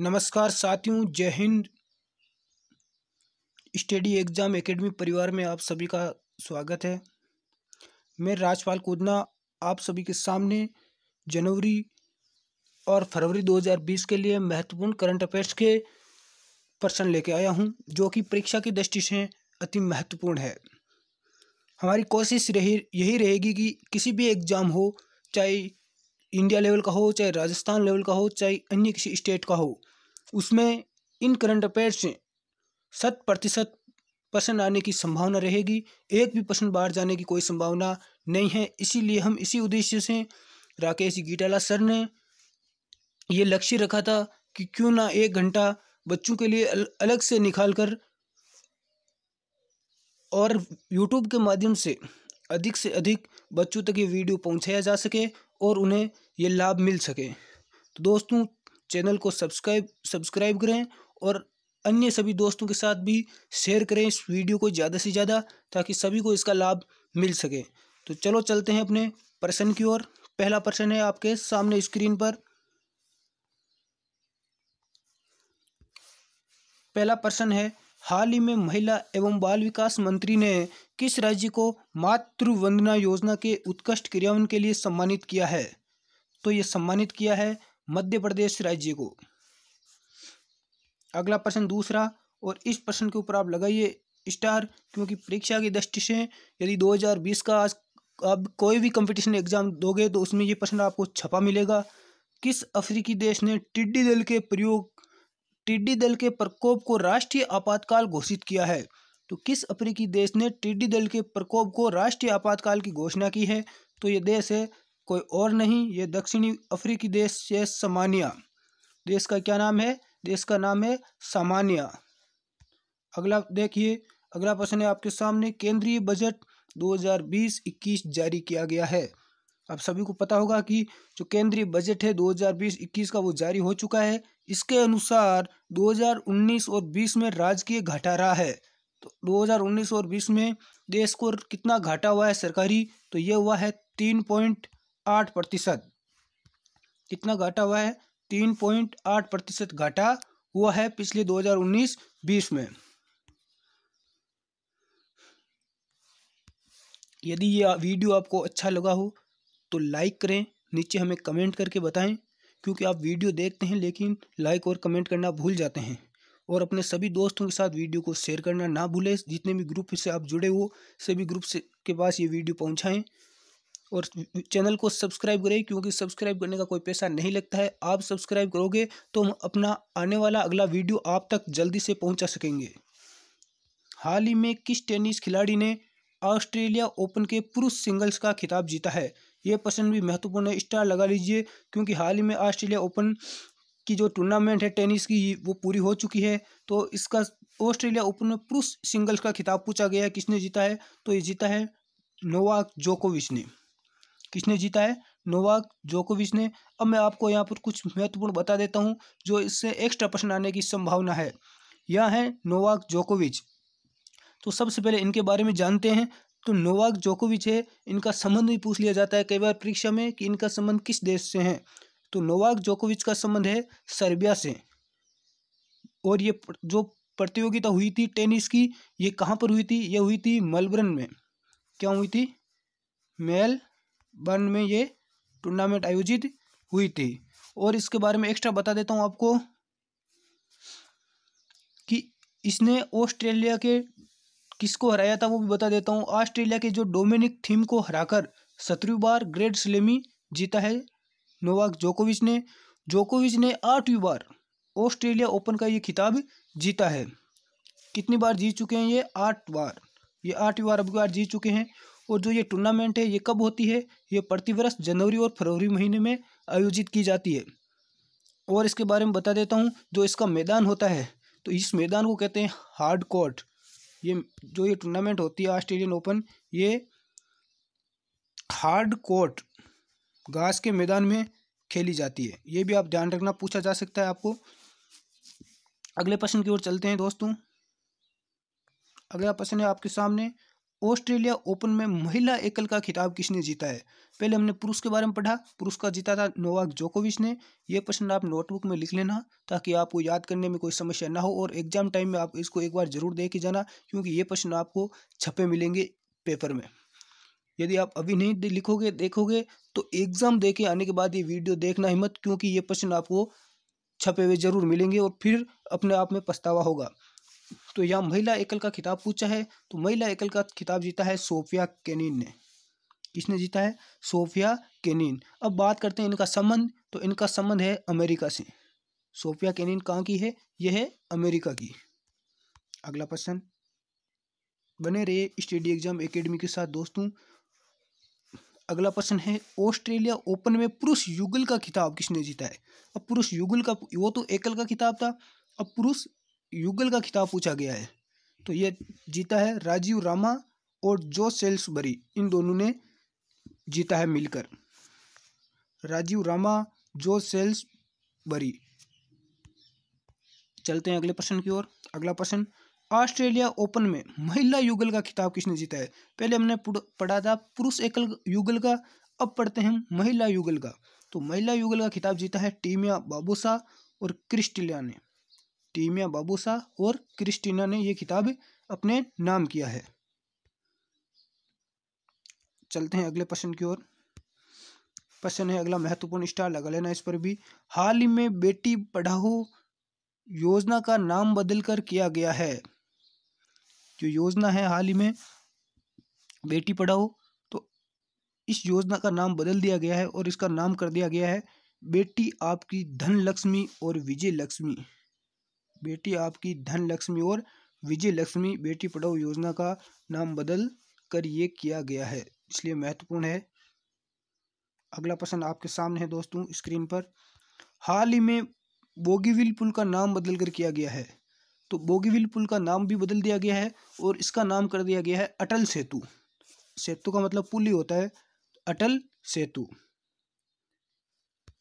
नमस्कार साथियों जय हिंद स्टडी एग्ज़ाम एकेडमी परिवार में आप सभी का स्वागत है मैं राजपाल कोदना आप सभी के सामने जनवरी और फरवरी 2020 के लिए महत्वपूर्ण करंट अफेयर्स के प्रश्न लेके आया हूं जो कि परीक्षा की दृष्टि से अति महत्वपूर्ण है हमारी कोशिश रही यही रहेगी कि किसी भी एग्ज़ाम हो चाहे इंडिया लेवल का हो चाहे राजस्थान लेवल का हो चाहे अन्य किसी स्टेट का हो उसमें इन करंट अफेयर्स से शत प्रतिशत पसंद आने की संभावना रहेगी एक भी पसंद बाहर जाने की कोई संभावना नहीं है इसीलिए हम इसी उद्देश्य से राकेश गीटाला सर ने ये लक्ष्य रखा था कि क्यों ना एक घंटा बच्चों के लिए अलग से निकाल कर और यूट्यूब के माध्यम से अधिक से अधिक बच्चों तक ये वीडियो पहुंचाया जा सके और उन्हें ये लाभ मिल सके तो दोस्तों चैनल को सब्सक्राइब सब्सक्राइब करें और अन्य सभी दोस्तों के साथ भी शेयर करें इस वीडियो को ज़्यादा से ज़्यादा ताकि सभी को इसका लाभ मिल सके तो चलो चलते हैं अपने प्रश्न की ओर पहला प्रश्न है आपके सामने स्क्रीन पर पहला प्रश्न है हाल ही में महिला एवं बाल विकास मंत्री ने किस राज्य को मातृ वंदना योजना के उत्कृष्ट क्रियान्वयन के लिए सम्मानित किया है तो ये सम्मानित किया है मध्य प्रदेश राज्य को अगला प्रश्न दूसरा और इस प्रश्न के ऊपर आप लगाइए स्टार क्योंकि परीक्षा की दृष्टि से यदि 2020 का आज आप कोई भी कंपटीशन एग्जाम दोगे तो उसमें ये प्रश्न आपको छपा मिलेगा किस अफ्रीकी देश ने टिड्डी दल के प्रयोग टिड्डी दल के प्रकोप को राष्ट्रीय आपातकाल घोषित किया है तो किस अफ्रीकी देश ने टिड्डी दल के प्रकोप को राष्ट्रीय आपातकाल की घोषणा की है तो ये देश है कोई और नहीं ये दक्षिणी अफ्रीकी देश है सामान्या देश का क्या नाम है देश का नाम है सामान्या अगला देखिए अगला प्रश्न है आपके सामने केंद्रीय बजट 2020-21 जारी किया गया है आप सभी को पता होगा कि जो केंद्रीय बजट है 2020-21 का वो जारी हो चुका है इसके अनुसार 2019 और 20 में राजकीय घाटा रहा है तो 2019 और 20 में देश को कितना घाटा हुआ है सरकारी तो ये हुआ है तीन पॉइंट आठ प्रतिशत कितना घाटा हुआ है तीन पॉइंट आठ प्रतिशत घाटा हुआ है पिछले 2019-20 में यदि ये वीडियो आपको अच्छा लगा हो तो लाइक करें नीचे हमें कमेंट करके बताएं क्योंकि आप वीडियो देखते हैं लेकिन लाइक और कमेंट करना भूल जाते हैं और अपने सभी दोस्तों के साथ वीडियो को शेयर करना ना भूलें जितने भी ग्रुप से आप जुड़े हो सभी ग्रुप से के पास ये वीडियो पहुँचाएँ और चैनल को सब्सक्राइब करें क्योंकि सब्सक्राइब करने का कोई पैसा नहीं लगता है आप सब्सक्राइब करोगे तो हम अपना आने वाला अगला वीडियो आप तक जल्दी से पहुंचा सकेंगे हाल ही में किस टेनिस खिलाड़ी ने ऑस्ट्रेलिया ओपन के पुरुष सिंगल्स का खिताब जीता है ये प्रश्न भी महत्वपूर्ण है स्टार लगा लीजिए क्योंकि हाल ही में ऑस्ट्रेलिया ओपन की जो टूर्नामेंट है टेनिस की वो पूरी हो चुकी है तो इसका ऑस्ट्रेलिया ओपन में पुरुष सिंगल्स का खिताब पूछा गया है किसने जीता है तो ये जीता है नोवाक जोकोविच ने किसने जीता है नोवाक जोकोविच ने अब मैं आपको यहाँ पर कुछ महत्वपूर्ण बता देता हूँ जो इससे एक्स्ट्रा प्रश्न आने की संभावना है यह है नोवाक जोकोविच तो सबसे पहले इनके बारे में जानते हैं तो नोवाक जोकोविच है इनका संबंध भी पूछ लिया जाता है कई बार परीक्षा में कि इनका संबंध किस देश से है तो नोवाक जोकोविच का संबंध है सर्बिया से और ये जो प्रतियोगिता हुई थी टेनिस की ये कहाँ पर हुई थी ये हुई थी मेलबर्न में क्या हुई थी मेलबर्न में ये टूर्नामेंट आयोजित हुई थी और इसके बारे में एक्स्ट्रा बता देता हूँ आपको कि इसने ऑस्ट्रेलिया के किसको हराया था वो भी बता देता हूँ ऑस्ट्रेलिया के जो डोमिनिक थीम को हराकर सत्रहवीं बार ग्रेट स्लेमी जीता है नोवाक जोकोविच ने जोकोविच ने आठवीं बार ऑस्ट्रेलिया ओपन का ये खिताब जीता है कितनी बार जीत चुके हैं ये आठ बार ये आठवीं बार अब बार जीत चुके हैं और जो ये टूर्नामेंट है ये कब होती है ये प्रतिवर्ष जनवरी और फरवरी महीने में आयोजित की जाती है और इसके बारे में बता देता हूँ जो इसका मैदान होता है तो इस मैदान को कहते हैं हार्ड कोर्ट ये जो ये टूर्नामेंट होती है ऑस्ट्रेलियन ओपन ये हार्ड कोर्ट घास के मैदान में खेली जाती है ये भी आप ध्यान रखना पूछा जा सकता है आपको अगले प्रश्न की ओर चलते हैं दोस्तों अगला प्रश्न है आपके सामने ऑस्ट्रेलिया ओपन में महिला एकल का खिताब किसने जीता है पहले हमने पुरुष के बारे में पढ़ा पुरुष का जीता था नोवाक जोकोविच ने यह प्रश्न आप नोटबुक में लिख लेना ताकि आपको याद करने में कोई समस्या ना हो और एग्जाम टाइम में आप इसको एक बार जरूर दे के जाना क्योंकि ये प्रश्न आपको छपे मिलेंगे पेपर में यदि आप अभी नहीं लिखोगे देखोगे तो एग्ज़ाम दे के आने के बाद ये वीडियो देखना हिम्मत क्योंकि ये प्रश्न आपको छपे हुए जरूर मिलेंगे और फिर अपने आप में पछतावा होगा तो यह महिला एकल का खिताब पूछा है तो महिला एकल का खिताब जीता है सोफिया केनिन ने किसने जीता है सोफिया केनिन अब बात करते हैं इनका संबंध तो इनका संबंध है अमेरिका से सोफिया केनिन कहाँ की है यह है अमेरिका की अगला प्रश्न बने रहे स्टडी एग्जाम एकेडमी के साथ दोस्तों अगला प्रश्न है ऑस्ट्रेलिया ओपन में पुरुष युगल का खिताब किसने जीता है अब पुरुष युगल का वो तो एकल का खिताब था अब पुरुष युगल का खिताब पूछा गया है तो ये जीता है राजीव रामा और जो सेल्सबरी इन दोनों ने जीता है मिलकर राजीव रामा जो सेल्सबरी चलते हैं अगले प्रश्न की ओर अगला प्रश्न ऑस्ट्रेलिया ओपन में महिला युगल का खिताब किसने जीता है पहले हमने पढ़ा था पुरुष एकल युगल का अब पढ़ते हैं महिला युगल का तो महिला युगल का खिताब जीता है टीमिया बाबूसा और क्रिस्टिलिया ने टीमिया बाबूसा और क्रिस्टीना ने ये किताब अपने नाम किया है चलते हैं अगले प्रश्न की ओर प्रश्न है अगला महत्वपूर्ण स्टार लगा लेना इस पर भी हाल ही में बेटी पढ़ाओ योजना का नाम बदलकर किया गया है जो योजना है हाल ही में बेटी पढ़ाओ तो इस योजना का नाम बदल दिया गया है और इसका नाम कर दिया गया है बेटी आपकी धन लक्ष्मी और विजय लक्ष्मी बेटी आपकी धन लक्ष्मी और विजय लक्ष्मी बेटी पढ़ाओ योजना का नाम बदल कर ये किया गया है इसलिए महत्वपूर्ण है अगला प्रश्न आपके सामने है दोस्तों स्क्रीन पर हाल ही में बोगीविल पुल का नाम बदल कर किया गया है तो बोगीविल पुल का नाम भी बदल दिया गया है और इसका नाम कर दिया गया है अटल सेतु सेतु का मतलब पुल ही होता है अटल सेतु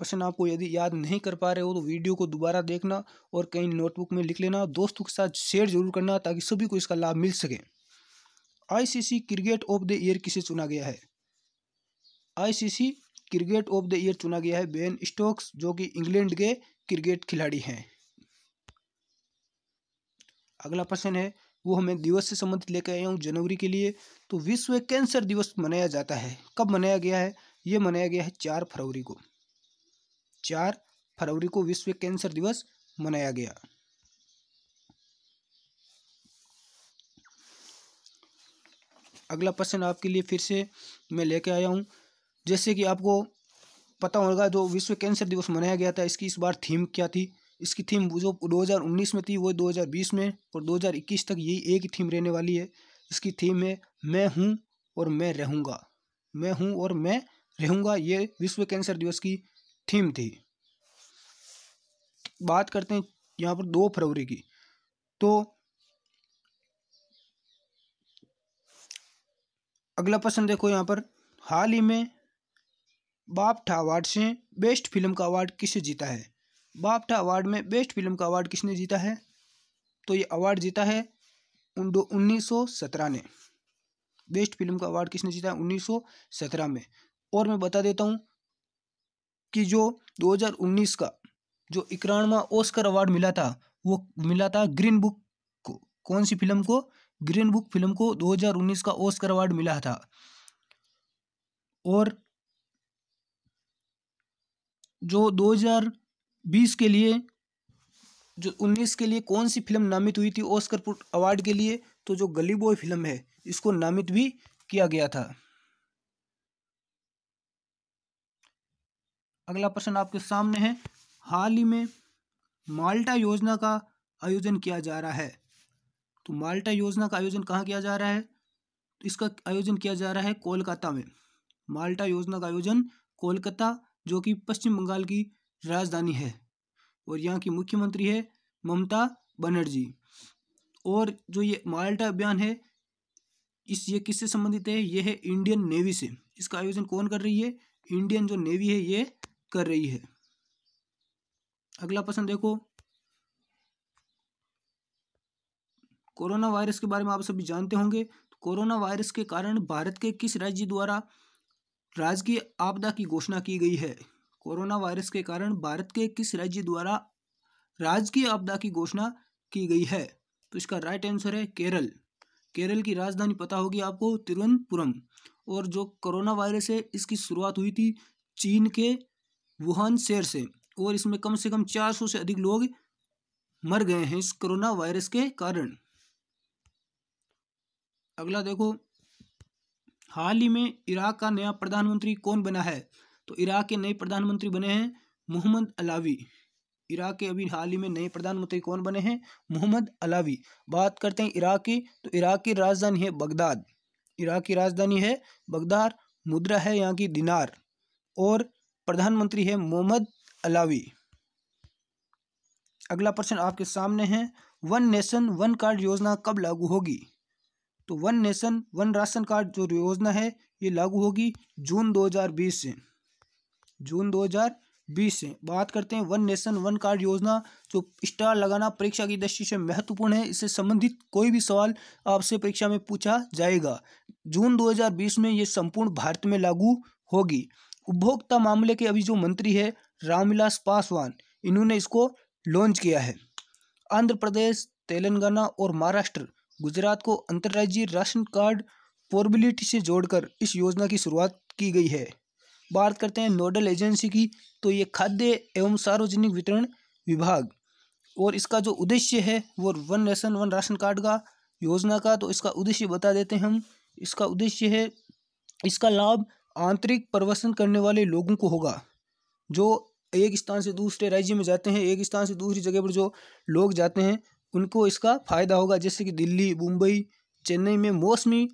प्रश्न आपको यदि याद नहीं कर पा रहे हो तो वीडियो को दोबारा देखना और कहीं नोटबुक में लिख लेना दोस्तों के साथ शेयर जरूर करना ताकि सभी को इसका लाभ मिल सके ICC cricket of the year किसे चुना गया है ICC cricket of the year चुना गया है बेन स्टोक्स जो कि इंग्लैंड के क्रिकेट खिलाड़ी हैं अगला प्रश्न है वो हमें दिवस से संबंधित लेकर आया हूँ जनवरी के लिए तो विश्व कैंसर दिवस मनाया जाता है कब मनाया गया है ये मनाया गया है चार फरवरी को चार फरवरी को विश्व कैंसर दिवस मनाया गया अगला प्रश्न आपके लिए फिर से मैं लेके आया हूँ जैसे कि आपको पता होगा जो विश्व कैंसर दिवस मनाया गया था इसकी इस बार थीम क्या थी इसकी थीम जो 2019 में थी वो 2020 में और 2021 तक यही एक ही थीम रहने वाली है इसकी थीम है मैं हूँ और मैं रहूँगा मैं हूँ और मैं रहूँगा ये विश्व कैंसर दिवस की थीम थी बात करते हैं यहाँ पर दो फरवरी की तो अगला प्रश्न देखो यहाँ पर हाल ही में बापठा अवार्ड से बेस्ट फिल्म का अवार्ड किसे जीता है बापठा अवार्ड में बेस्ट फिल्म का अवार्ड किसने जीता है तो ये अवार्ड जीता है उन्नीस सौ सत्रह ने बेस्ट फिल्म का अवार्ड किसने जीता है उन्नीस सौ सत्रह में और मैं बता देता हूँ कि जो 2019 का जो इकरानवा ओस्कर अवार्ड मिला था वो मिला था ग्रीन बुक को कौन सी फिल्म को ग्रीन बुक फिल्म को 2019 का ओस्कर अवार्ड मिला था और जो 2020 के लिए जो 19 के लिए कौन सी फिल्म नामित हुई थी ओस्कर अवार्ड के लिए तो जो गली बॉय फिल्म है इसको नामित भी किया गया था अगला प्रश्न आपके सामने है हाल ही में माल्टा योजना का आयोजन किया जा रहा है तो माल्टा योजना का आयोजन कहाँ किया जा रहा है तो इसका आयोजन किया जा रहा है कोलकाता में माल्टा योजना का आयोजन कोलकाता जो कि पश्चिम बंगाल की राजधानी है और यहाँ की मुख्यमंत्री है ममता बनर्जी और जो ये माल्टा अभियान है इस ये किससे संबंधित है ये है इंडियन नेवी से इसका आयोजन कौन कर रही है इंडियन जो नेवी है ये कर रही है अगला प्रश्न देखो कोरोना वायरस के बारे में आप सभी जानते होंगे तो कोरोना वायरस के कारण भारत के किस राज्य द्वारा राजकीय आपदा की घोषणा की गई है कोरोना वायरस के कारण भारत के किस राज्य द्वारा राजकीय आपदा की घोषणा की गई है तो इसका राइट आंसर है केरल केरल की राजधानी पता होगी आपको तिरुवनंतपुरम और जो कोरोना वायरस है इसकी शुरुआत हुई थी चीन के वुहान शहर से और इसमें कम से कम 400 से अधिक लोग मर गए हैं इस कोरोना वायरस के कारण अगला देखो हाल ही में इराक का नया प्रधानमंत्री कौन बना है तो इराक के नए प्रधानमंत्री बने हैं मोहम्मद अलावी इराक के अभी हाल ही में नए प्रधानमंत्री कौन बने हैं मोहम्मद अलावी बात करते हैं इराक की तो इराक की राजधानी है बगदाद इराक की राजधानी है बगदाद मुद्रा है यहाँ की दिनार और प्रधानमंत्री है मोहम्मद अलावी अगला प्रश्न आपके सामने है वन नेशन वन कार्ड योजना कब लागू होगी तो one nation one ration card जो योजना है ये लागू होगी जून 2020 से जून 2020 से बात करते हैं वन नेशन वन कार्ड योजना जो स्टार लगाना परीक्षा की दृष्टि से महत्वपूर्ण है इससे संबंधित कोई भी सवाल आपसे परीक्षा में पूछा जाएगा जून 2020 में ये संपूर्ण भारत में लागू होगी उपभोक्ता मामले के अभी जो मंत्री है रामविलास पासवान इन्होंने इसको लॉन्च किया है आंध्र प्रदेश तेलंगाना और महाराष्ट्र गुजरात को अंतर्राज्यीय राशन कार्ड पोर्बिलिटी से जोड़कर इस योजना की शुरुआत की गई है बात करते हैं नोडल एजेंसी की तो ये खाद्य एवं सार्वजनिक वितरण विभाग और इसका जो उद्देश्य है वो one nation one ration card का योजना का तो इसका उद्देश्य बता देते हैं हम इसका उद्देश्य है इसका लाभ आंतरिक प्रवसन करने वाले लोगों को होगा जो एक स्थान से दूसरे राज्य में जाते हैं एक स्थान से दूसरी जगह पर जो लोग जाते हैं उनको इसका फायदा होगा जैसे कि दिल्ली मुंबई चेन्नई में मौसमी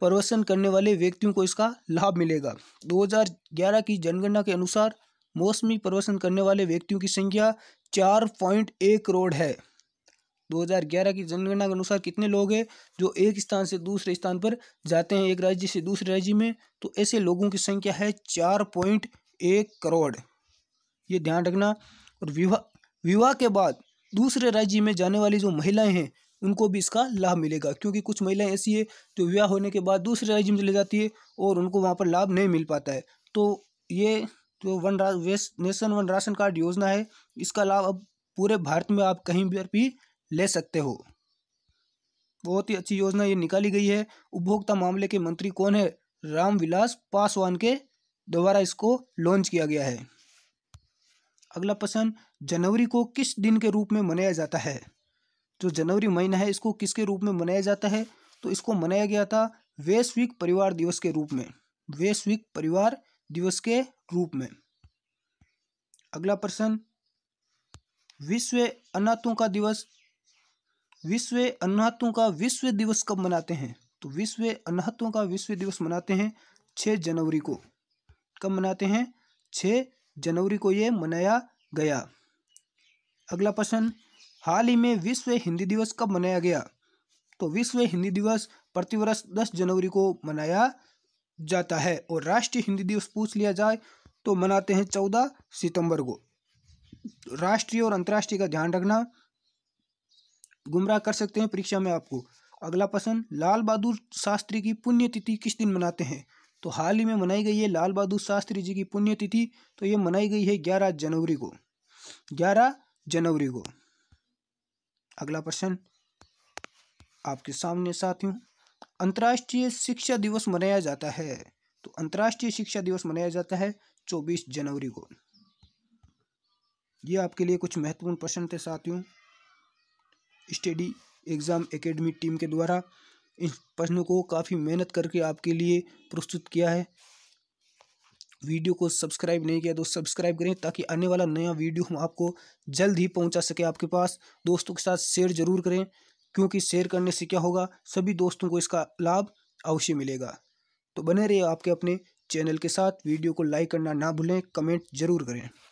प्रवसन करने वाले व्यक्तियों को इसका लाभ मिलेगा 2011 की जनगणना के अनुसार मौसमी प्रवसन करने वाले व्यक्तियों की संख्या चार पॉइंट एक करोड़ है 2011 की जनगणना के अनुसार कितने लोग हैं जो एक स्थान से दूसरे स्थान पर जाते हैं एक राज्य से दूसरे राज्य में तो ऐसे लोगों की संख्या है चार पॉइंट एक करोड़ ये ध्यान रखना और विवाह विवाह के बाद दूसरे राज्य में जाने वाली जो महिलाएं हैं उनको भी इसका लाभ मिलेगा क्योंकि कुछ महिलाएं ऐसी है जो विवाह होने के बाद दूसरे राज्य में चले जाती है और उनको वहाँ पर लाभ नहीं मिल पाता है तो ये जो one nation one ration card योजना है इसका लाभ अब पूरे भारत में आप कहीं पर भी ले सकते हो बहुत ही अच्छी योजना ये निकाली गई है उपभोक्ता मामले के मंत्री कौन है रामविलास पासवान के द्वारा इसको लॉन्च किया गया है अगला प्रश्न जनवरी को किस दिन के रूप में मनाया जाता है जो जनवरी महीना है इसको किसके रूप में मनाया जाता है तो इसको मनाया गया था वैश्विक परिवार दिवस के रूप में वैश्विक परिवार दिवस के रूप में अगला प्रश्न विश्व अनाथों का दिवस विश्व अनाहतों का विश्व दिवस कब मनाते हैं तो विश्व अनाहतों का विश्व दिवस मनाते हैं छ जनवरी को कब मनाते हैं छ जनवरी को ये मनाया गया अगला प्रश्न हाल ही में विश्व हिंदी दिवस कब मनाया गया तो विश्व हिंदी दिवस प्रतिवर्ष दस जनवरी को मनाया जाता है और राष्ट्रीय हिंदी दिवस पूछ लिया जाए तो मनाते हैं चौदह सितंबर को राष्ट्रीय और अंतर्राष्ट्रीय का ध्यान रखना गुमराह कर सकते हैं परीक्षा में आपको अगला प्रश्न लाल बहादुर शास्त्री की पुण्यतिथि किस दिन मनाते हैं तो हाल ही में मनाई गई है लाल बहादुर शास्त्री जी की पुण्यतिथि तो ये मनाई गई है ग्यारह जनवरी को ग्यारह जनवरी को अगला प्रश्न आपके सामने साथियों अंतर्राष्ट्रीय शिक्षा दिवस मनाया जाता है तो अंतर्राष्ट्रीय शिक्षा दिवस मनाया जाता है चौबीस जनवरी को ये आपके लिए कुछ महत्वपूर्ण प्रश्न थे साथियों स्टडी एग्ज़ाम एकेडमी टीम के द्वारा इन प्रश्नों को काफ़ी मेहनत करके आपके लिए प्रस्तुत किया है वीडियो को सब्सक्राइब नहीं किया तो सब्सक्राइब करें ताकि आने वाला नया वीडियो हम आपको जल्द ही पहुंचा सके आपके पास दोस्तों के साथ शेयर ज़रूर करें क्योंकि शेयर करने से क्या होगा सभी दोस्तों को इसका लाभ अवश्य मिलेगा तो बने रहिए आपके अपने चैनल के साथ वीडियो को लाइक करना ना भूलें कमेंट जरूर करें